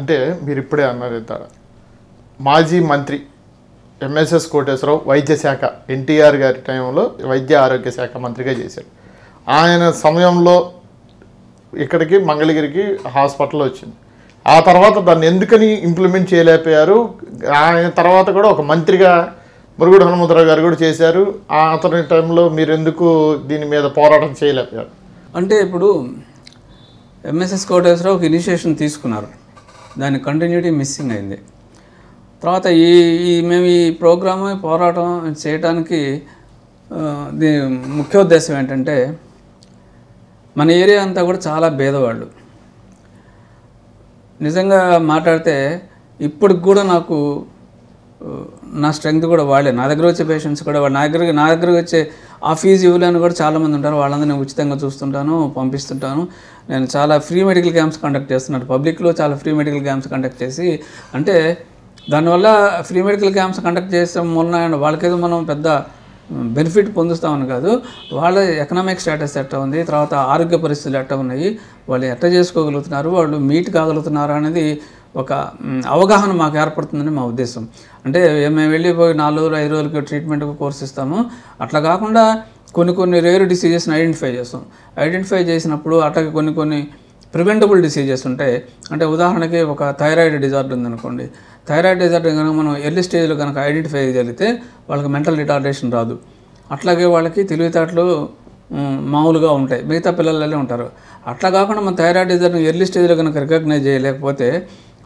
అంటే మీరు ఇప్పుడే అన్నారు ఇద్దరు మాజీ మంత్రి ఎంఎస్ఎస్ కోటేశ్వరరావు వైద్య శాఖ ఎన్టీఆర్ గారి టైంలో వైద్య ఆరోగ్య శాఖ మంత్రిగా చేశారు ఆయన సమయంలో ఇక్కడికి మంగళగిరికి హాస్పిటల్ వచ్చింది ఆ తర్వాత దాన్ని ఎందుకని ఇంప్లిమెంట్ చేయలేకపోయారు ఆయన తర్వాత కూడా ఒక మంత్రిగా మురుగుడు హనుమంతరావు గారు కూడా చేశారు ఆ అతని టైంలో మీరు ఎందుకు దీని మీద పోరాటం చేయలేకపోయారు అంటే ఇప్పుడు ఎంఎస్ఎస్ కోటేశ్వరరావు ఒక ఇనిషియేషన్ తీసుకున్నారు దాని కంటిన్యూటీ మిస్సింగ్ అయింది తర్వాత ఈ ఈ మేము ఈ ప్రోగ్రామ్ పోరాటం చేయడానికి దీని ముఖ్య ఉద్దేశం ఏంటంటే మన ఏరియా అంతా కూడా చాలా భేదవాళ్ళు నిజంగా మాట్లాడితే ఇప్పటికి కూడా నాకు నా స్ట్రెంగ్త్ కూడా వాళ్ళే నా దగ్గర వచ్చే పేషెంట్స్ కూడా వాళ్ళు నా దగ్గర నా దగ్గర వచ్చే ఆ ఫీజు ఇవ్వలేని కూడా చాలామంది ఉంటారు నేను ఉచితంగా చూస్తుంటాను పంపిస్తుంటాను నేను చాలా ఫ్రీ మెడికల్ క్యాంప్స్ కండక్ట్ చేస్తున్నాను పబ్లిక్లో చాలా ఫ్రీ మెడికల్ క్యాంప్స్ కండక్ట్ చేసి అంటే దానివల్ల ఫ్రీ మెడికల్ క్యాంప్స్ కండక్ట్ చేసే మూలన వాళ్ళకేదో మనం పెద్ద బెనిఫిట్ పొందుస్తామని కాదు వాళ్ళ ఎకనామిక్ స్టేటస్ ఎట్టా ఉంది తర్వాత ఆరోగ్య పరిస్థితులు ఎట్లా ఉన్నాయి వాళ్ళు ఎట్లా చేసుకోగలుగుతున్నారు వాళ్ళు మీట్ కాగలుగుతున్నారు అనేది ఒక అవగాహన మాకు ఏర్పడుతుందని మా ఉద్దేశం అంటే మేము వెళ్ళిపోయి నాలుగు రోజులు ఐదు రోజులకి ట్రీట్మెంట్ కోర్స్ ఇస్తాము అట్లా కాకుండా కొన్ని కొన్ని రేర్ డిసీజెస్ని ఐడెంటిఫై చేస్తాం ఐడెంటిఫై చేసినప్పుడు అట్లాగే కొన్ని కొన్ని ప్రివెంటబుల్ డిసీజెస్ ఉంటాయి అంటే ఉదాహరణకి ఒక థైరాయిడ్ డిజార్డర్ ఉందనుకోండి థైరాయిడ్ డిజార్డర్ కనుక మనం ఎర్లీ స్టేజ్లో కనుక ఐడెంటిఫై చేయగలిగితే వాళ్ళకి మెంటల్ రిటార్డేషన్ రాదు అట్లాగే వాళ్ళకి తెలివితేటలు మామూలుగా ఉంటాయి మిగతా పిల్లలలో ఉంటారు అట్లా కాకుండా మన థైరాయిడ్ డిజార్డర్ ఎర్లీ స్టేజ్లో కనుక రికగ్నైజ్ చేయలేకపోతే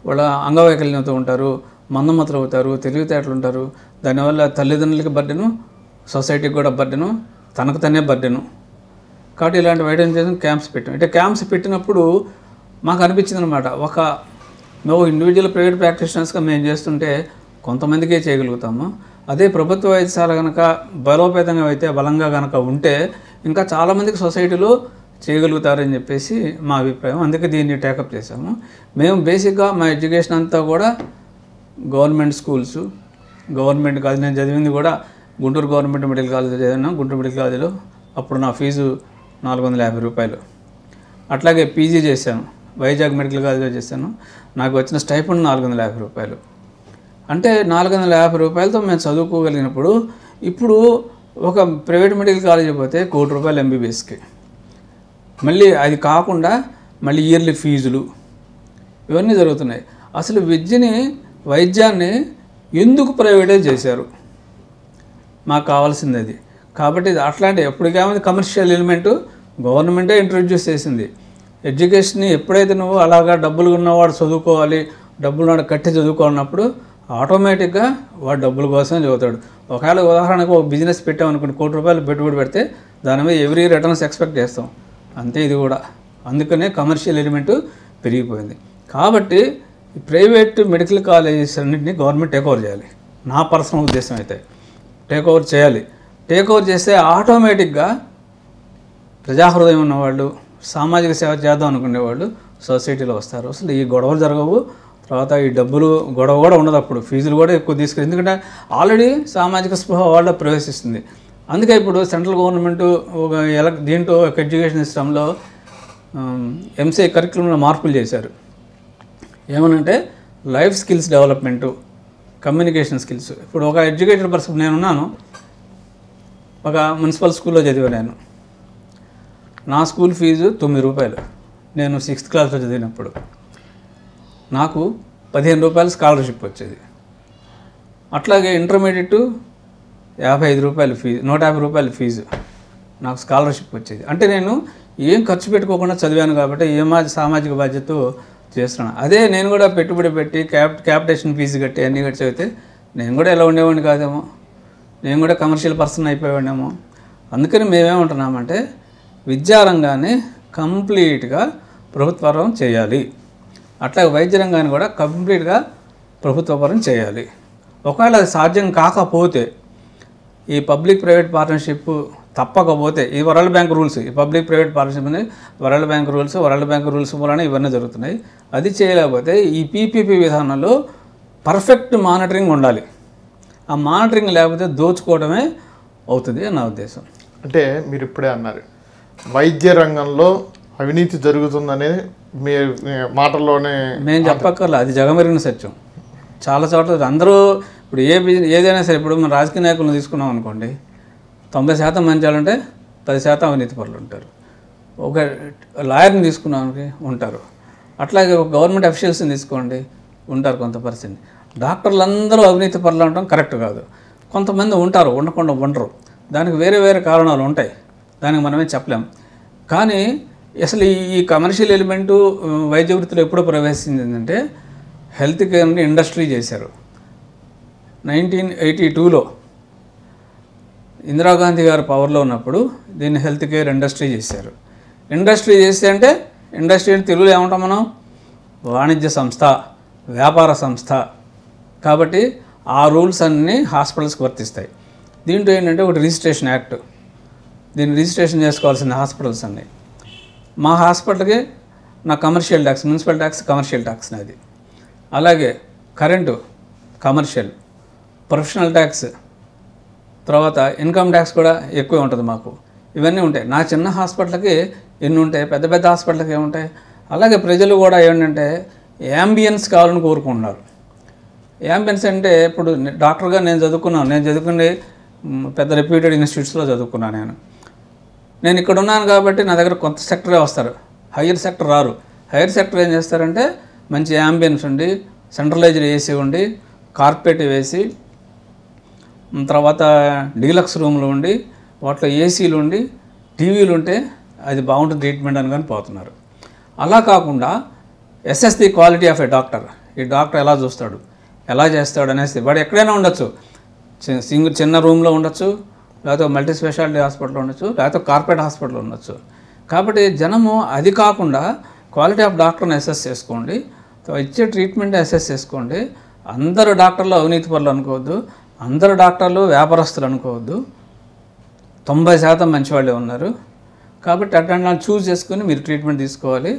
వాళ్ళ అంగవైకల్యంతో ఉంటారు మందమతలు అవుతారు తెలివితేటలు ఉంటారు దానివల్ల తల్లిదండ్రులకి బర్డెను సొసైటీకి కూడా బర్డెను తనకు తనే బర్డెను కాబట్టి ఇలాంటి వైడెన్స్ చేసిన క్యాంప్స్ పెట్టాం అంటే క్యాంప్స్ పెట్టినప్పుడు మాకు అనిపించింది అనమాట ఒక మేము ఇండివిజువల్ ప్రైవేట్ ప్రాక్టీషనర్స్గా మేము చేస్తుంటే కొంతమందికే చేయగలుగుతాము అదే ప్రభుత్వ వైద్యశాల కనుక బలోపేతంగా అయితే బలంగా కనుక ఉంటే ఇంకా చాలామందికి సొసైటీలో చేయగలుగుతారని చెప్పేసి మా అభిప్రాయం అందుకే దీన్ని టేకప్ చేశాము మేము బేసిక్గా మా ఎడ్యుకేషన్ అంతా కూడా గవర్నమెంట్ స్కూల్స్ గవర్నమెంట్ కాలేజ్ నేను చదివింది కూడా గుంటూరు గవర్నమెంట్ మెడికల్ కాలేజీలో చదివినా గుంటూరు మెడికల్ కాలేజీలో అప్పుడు నా ఫీజు నాలుగు వందల యాభై రూపాయలు అట్లాగే పీజీ చేశాను వైజాగ్ మెడికల్ కాలేజ్లో చేశాను నాకు వచ్చిన స్టైఫండ్ నాలుగు వందల యాభై రూపాయలు అంటే నాలుగు వందల యాభై రూపాయలతో మేము చదువుకోగలిగినప్పుడు ఇప్పుడు ఒక ప్రైవేట్ మెడికల్ కాలేజీ పోతే కోటి రూపాయలు ఎంబీబీఎస్కి మళ్ళీ అది కాకుండా మళ్ళీ ఇయర్లీ ఫీజులు ఇవన్నీ జరుగుతున్నాయి అసలు విద్యని వైద్యాన్ని ఎందుకు ప్రైవేటైజ్ చేశారు మాకు కావాల్సింది అది కాబట్టి అట్లాంటి ఎప్పటికేమైంది కమర్షియల్ ఎలిమెంటు గవర్నమెంటే ఇంట్రొడ్యూస్ చేసింది ఎడ్యుకేషన్ని ఎప్పుడైతే నువ్వు అలాగా డబ్బులు ఉన్నవాడు చదువుకోవాలి డబ్బులు నాడు కట్టి చదువుకోవాలన్నప్పుడు ఆటోమేటిక్గా వాడు డబ్బుల కోసం చదువుతాడు ఒకవేళ ఉదాహరణకు ఒక బిజినెస్ పెట్టామనుకోండి కోటి రూపాయలు పెట్టుబడి పెడితే దాని మీద ఎవ్రీ రిటర్న్స్ ఎక్స్పెక్ట్ చేస్తాం అంతే ఇది కూడా అందుకనే కమర్షియల్ ఎలిమెంట్ పెరిగిపోయింది కాబట్టి ప్రైవేట్ మెడికల్ కాలేజెస్ అన్నింటినీ గవర్నమెంట్ టేక్ ఓవర్ చేయాలి నా పర్సనల్ ఉద్దేశం అయితే టేక్ ఓవర్ చేయాలి టేక్ ఓవర్ చేస్తే ఆటోమేటిక్గా ప్రజాహృదయం ఉన్నవాళ్ళు సామాజిక సేవ చేద్దాం అనుకునేవాళ్ళు సొసైటీలో వస్తారు అసలు ఈ గొడవలు జరగవు తర్వాత ఈ డబ్బులు గొడవ కూడా ఉండదు అప్పుడు ఫీజులు కూడా ఎక్కువ తీసుకుని ఎందుకంటే ఆల్రెడీ సామాజిక స్పృహ వాళ్ళ ప్రవేశిస్తుంది అందుకే ఇప్పుడు సెంట్రల్ గవర్నమెంట్ ఒక ఎలా దీంట్లో ఒక ఎడ్యుకేషన్ సిస్టంలో ఎంసీఏ కరికులంలో మార్పులు చేశారు ఏమనంటే life skills development communication skills ఇప్పుడు ఒక ఎడ్యుకేటెడ్ పర్సన్ నేనున్నాను ఒక మున్సిపల్ స్కూల్లో చదివా నేను నా స్కూల్ ఫీజు తొమ్మిది రూపాయలు నేను సిక్స్త్ క్లాస్లో చదివినప్పుడు నాకు పదిహేను రూపాయలు స్కాలర్షిప్ వచ్చేది అట్లాగే ఇంటర్మీడియట్ యాభై ఐదు రూపాయలు ఫీజు నూట యాభై రూపాయలు ఫీజు నాకు స్కాలర్షిప్ వచ్చేది అంటే నేను ఏం ఖర్చు పెట్టుకోకుండా చదివాను కాబట్టి ఏ సామాజిక బాధ్యత చేస్తున్నాను అదే నేను కూడా పెట్టుబడి పెట్టి క్యాప్ క్యాపిటేషన్ ఫీజు కట్టి అన్నీ కట్టి చదివితే నేను కూడా ఎలా ఉండేవాడిని కాదేమో నేను కూడా కమర్షియల్ పర్సన్ అయిపోయాడేమో అందుకని మేమేమంటున్నామంటే విద్యారంగాన్ని కంప్లీట్గా ప్రభుత్వపరం చేయాలి అట్లా వైద్య రంగాన్ని కూడా కంప్లీట్గా ప్రభుత్వపరం చేయాలి ఒకవేళ అది సాధ్యం కాకపోతే ఈ పబ్లిక్ ప్రైవేట్ పార్ట్నర్షిప్ తప్పకపోతే ఈ వరల్డ్ బ్యాంక్ రూల్స్ ఈ పబ్లిక్ ప్రైవేట్ పార్ట్నర్షిప్ అనేది world bank rules world bank rules మూలనే ఇవన్నీ జరుగుతున్నాయి అది చేయలేకపోతే ఈ పీపీపీ విధానంలో పర్ఫెక్ట్ మానిటరింగ్ ఉండాలి ఆ మానిటరింగ్ లేకపోతే దోచుకోవడమే అవుతుంది నా ఉద్దేశం అంటే మీరు ఇప్పుడే అన్నారు వైద్య రంగంలో అవినీతి జరుగుతుందనే మీ మాటల్లోనే మేము చెప్పక్కర్లేదు అది జగమరిన సత్యం చాలా చోట్ల అందరూ ఇప్పుడు ఏ బిజినెస్ ఏదైనా సరే ఇప్పుడు మన రాజకీయ నాయకులను తీసుకున్నాం అనుకోండి తొంభై శాతం మంచి వాళ్ళు ఉంటే పది శాతం అవినీతి పనులు ఉంటారు ఒక లాయర్ని తీసుకున్నానికి ఉంటారు అట్లాగే ఒక గవర్నమెంట్ అఫీషియల్స్ని తీసుకోండి ఉంటారు కొంత పర్సెంట్ డాక్టర్లు అందరూ అవినీతి పనులు ఉండటం కరెక్ట్ కాదు కొంతమంది ఉంటారు ఉండకుండా ఉండరు దానికి వేరే వేరే కారణాలు ఉంటాయి దానికి మనమే చెప్పలేం కానీ అసలు ఈ కమర్షియల్ ఎలిమెంటు వైద్య వృత్తిలో ఎప్పుడో ప్రవేశించిందంటే హెల్త్ కేర్ని ఇండస్ట్రీ చేశారు నైన్టీన్ ఎయిటీ టూలో ఇందిరాగాంధీ గారు పవర్లో ఉన్నప్పుడు దీన్ని హెల్త్ కేర్ ఇండస్ట్రీ చేశారు ఇండస్ట్రీ చేస్తే అంటే ఇండస్ట్రీ తెలుగులో ఏమంటాం మనం వాణిజ్య సంస్థ వ్యాపార సంస్థ కాబట్టి ఆ రూల్స్ అన్నీ హాస్పిటల్స్కి వర్తిస్తాయి దీంట్లో ఏంటంటే ఒకటి రిజిస్ట్రేషన్ యాక్ట్ దీన్ని రిజిస్ట్రేషన్ చేసుకోవాల్సిన హాస్పిటల్స్ అన్నీ మా హాస్పిటల్కి నా commercial tax municipal tax commercial tax నాది అలాగే కరెంటు కమర్షియల్ ప్రొఫెషనల్ ట్యాక్స్ తర్వాత ఇన్కమ్ ట్యాక్స్ కూడా ఎక్కువే ఉంటుంది మాకు ఇవన్నీ ఉంటాయి నా చిన్న హాస్పిటల్కి ఎన్ని ఉంటాయి పెద్ద పెద్ద హాస్పిటల్కి ఏముంటాయి అలాగే ప్రజలు కూడా ఏంటంటే యాంబియన్స్ కావాలని కోరుకుంటున్నారు యాంబియన్స్ అంటే ఇప్పుడు డాక్టర్గా నేను చదువుకున్నాను నేను చదువుకునే పెద్ద రెప్యూటెడ్ ఇన్స్టిట్యూట్స్లో చదువుకున్నాను నేను నేను ఇక్కడ ఉన్నాను కాబట్టి నా దగ్గర కొంత సెక్టరే వస్తారు హయ్యర్ సెక్టర్ రారు హయ్యర్ సెక్టర్ ఏం చేస్తారంటే మంచి యాంబియన్స్ ఉండి సెంట్రలైజ్డ్ ఏసీ ఉండి కార్పెట్ వేసి తర్వాత డీలక్స్ రూమ్లు ఉండి వాటిలో ఏసీలు ఉండి టీవీలు ఉంటే అది బాగుంటుంది ట్రీట్మెంట్ అని కానీ పోతున్నారు అలా కాకుండా assess the quality of a doctor ఈ డాక్టర్ ఎలా చూస్తాడు ఎలా చేస్తాడు అనేసి వాడు ఎక్కడైనా ఉండొచ్చు సింగిల్ చిన్న రూమ్లో ఉండొచ్చు లేకపోతే మల్టీ స్పెషాలిటీ హాస్పిటల్ ఉండొచ్చు లేకపోతే కార్పొరేట్ హాస్పిటల్ ఉండొచ్చు కాబట్టి జనము అది కాకుండా క్వాలిటీ ఆఫ్ డాక్టర్ని అసెస్ చేసుకోండి ఇచ్చే ట్రీట్మెంట్ అసెస్ చేసుకోండి అందరూ డాక్టర్లు అవినీతి పనులు అనుకోవద్దు అందరు డాక్టర్లు వ్యాపారస్తులు అనుకోవద్దు తొంభై శాతం మంచివాళ్ళే ఉన్నారు కాబట్టి అట్లాంటి చూస్ చేసుకుని మీరు ట్రీట్మెంట్ తీసుకోవాలి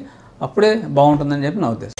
అప్పుడే బాగుంటుందని చెప్పి నా ఉద్దేశం